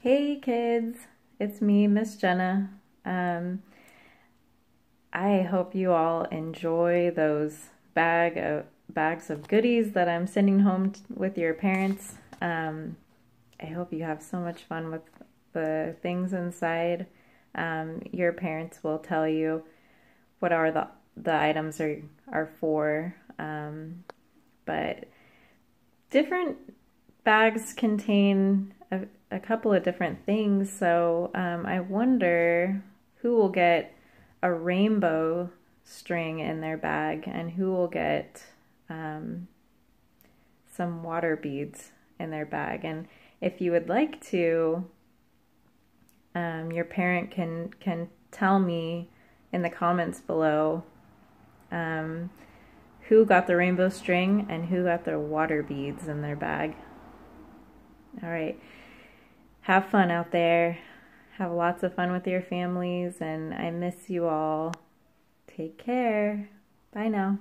Hey kids, it's me, Miss Jenna. Um, I hope you all enjoy those bag of, bags of goodies that I'm sending home with your parents. Um, I hope you have so much fun with the things inside. Um, your parents will tell you what are the the items are are for, um, but different bags contain a, a couple of different things, so um, I wonder who will get a rainbow string in their bag and who will get um, some water beads in their bag. And if you would like to, um, your parent can can tell me in the comments below um, who got the rainbow string and who got the water beads in their bag. All right. Have fun out there. Have lots of fun with your families, and I miss you all. Take care. Bye now.